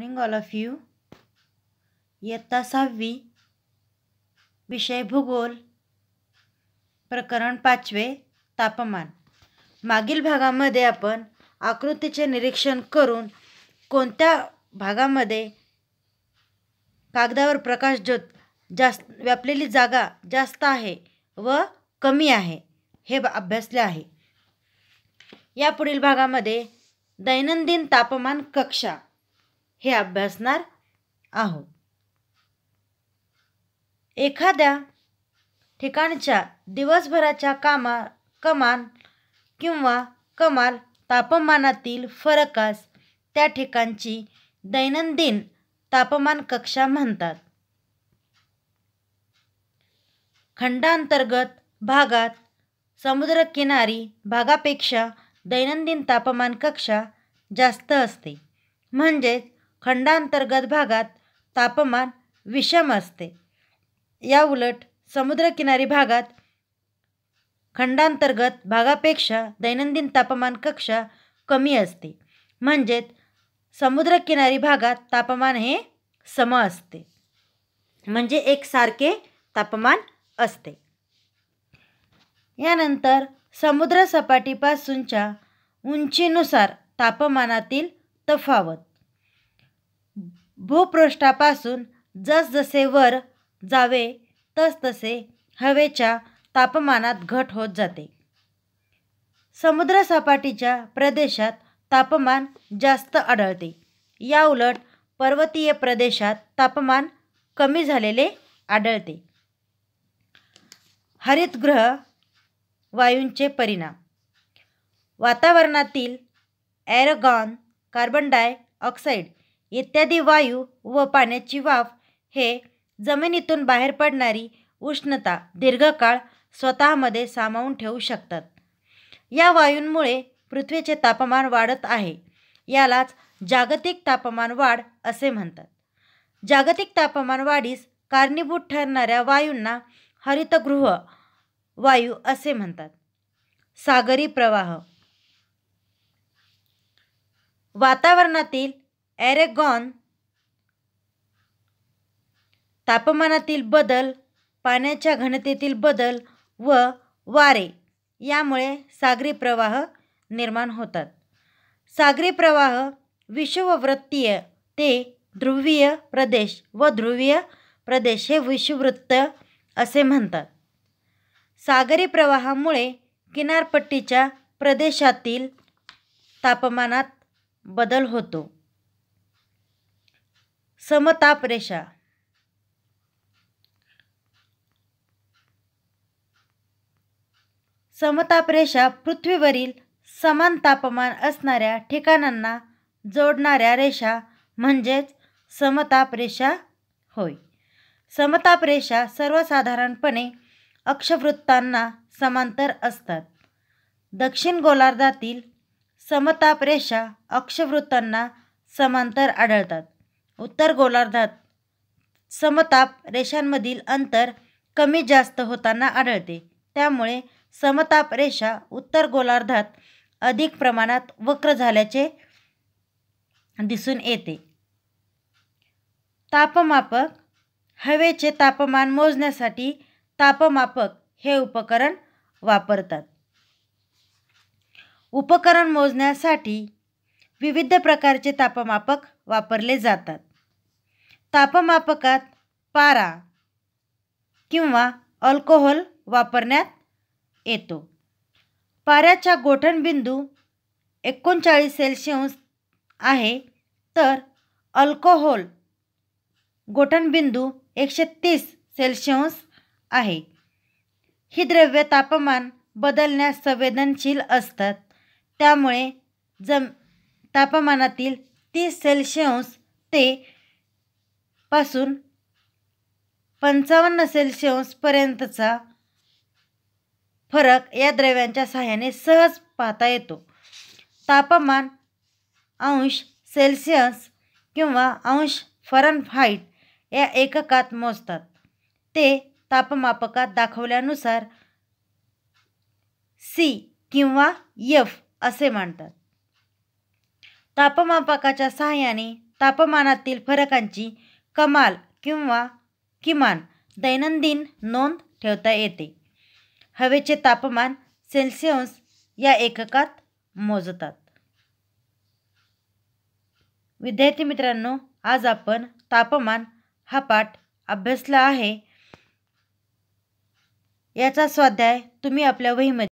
morning all of you इयत्ता सहावी विषय भूगोल प्रकरण पाचवे तापमान मागील भागामध्ये आपण आकृतीचे निरीक्षण करून कोणत्या भागामध्ये कागदावर प्रकाश ज्योत जास्त व्यापलेली जागा जास्त आहे व कमी आहे हे अभ्यासले आहे या पुढील भागामध्ये दैनंदिन तापमान कक्षा हे अभ्यासणार आहोत एखाद्या ठिकाणच्या दिवसभराच्या कामा कमान किंवा कमाल तापमानातील फरकास त्या ठिकाणची दैनंदिन तापमान कक्षा म्हणतात खंडांतर्गत भागात समुद्रकिनारी भागापेक्षा दैनंदिन तापमान कक्षा जास्त असते म्हणजेच खंडांतर्गत भागात तापमान विषम असते याउलट समुद्रकिनारी भागात खंडांतर्गत भागापेक्षा दैनंदिन तापमान कक्षा कमी असते म्हणजेच समुद्रकिनारी भागात तापमान हे सम असते म्हणजे एकसारखे तापमान असते यानंतर समुद्रसपाटीपासूनच्या उंचीनुसार तापमानातील तफावत भूपृष्ठापासून जसजसे वर जावे तसतसे हवेच्या तापमानात घट होत जाते समुद्रसपाटीच्या प्रदेशात तापमान जास्त आढळते या उलट पर्वतीय प्रदेशात तापमान कमी झालेले आढळते हरितगृह वायूंचे परिणाम वातावरणातील ॲरगॉन कार्बन डायऑक्साईड इत्यादी वायू व पाण्याची वाफ हे जमिनीतून बाहेर पडणारी उष्णता दीर्घकाळ स्वतःमध्ये सामावून ठेवू शकतात या वायूंमुळे पृथ्वीचे तापमान वाढत आहे यालाच जागतिक तापमान वाढ असे म्हणतात जागतिक तापमान वाढीस कारणीभूत ठरणाऱ्या वायूंना हरितगृह वायू असे म्हणतात सागरी प्रवाह वातावरणातील ॲरेगॉन तापमानातील बदल पाण्याच्या घनतेतील बदल व वारे यामुळे सागरी प्रवाह निर्माण होतात सागरी प्रवाह विषुववृत्तीय ते ध्रुवीय प्रदेश व ध्रुवीय प्रदेश हे विषुववृत्त असे म्हणतात सागरी प्रवाहामुळे किनारपट्टीच्या प्रदेशातील तापमानात बदल होतो समताप रेषा समताप रेषा पृथ्वीवरील समान तापमान असणाऱ्या ठिकाणांना जोडणाऱ्या रेषा म्हणजेच समताप रेषा होय समताप रेषा सर्वसाधारणपणे अक्षवृत्तांना समांतर असतात दक्षिण गोलार्धातील समताप रेषा अक्षवृत्तांना समांतर आढळतात उत्तर गोलार्धात समताप रेषांमधील अंतर कमी जास्त होताना आढळते त्यामुळे समताप रेषा उत्तर गोलार्धात अधिक प्रमाणात वक्र झाल्याचे दिसून येते तापमापक हवेचे तापमान मोजण्यासाठी तापमापक हे उपकरण वापरतात उपकरण मोजण्यासाठी विविध प्रकारचे तापमापक वापरले जातात तापमापकात पारा किंवा अल्कोहोल वापरण्यात येतो पाऱ्याचा गोठणबिंदू एकोणचाळीस सेल्सिअस आहे तर अल्कोहोल गोठणबिंदू एकशे तीस सेल्सिअस आहे ही द्रव्य तापमान बदलण्यास संवेदनशील असतात त्यामुळे जम तापमानातील तीस सेल्सिअस ते पासून पंचावन्न सेल्सिअसपर्यंतचा फरक या द्रव्यांच्या सहाय्याने सहज पाहता येतो तापमान अंश सेल्सिअस किंवा अंश फरनफाईट या एककात मोजतात ते तापमापकात दाखवल्यानुसार सी किंवा यफ असे मानतात तापमापकाच्या सहाय्याने तापमानातील फरकांची कमाल किंवा किमान दैनंदिन नोंद ठेवता येते हवेचे तापमान सेल्सिअस या एककात मोजतात विद्यार्थी मित्रांनो आज आपण तापमान हा पाठ अभ्यासला आहे याचा स्वाध्याय तुम्ही आपल्या वहीमध्ये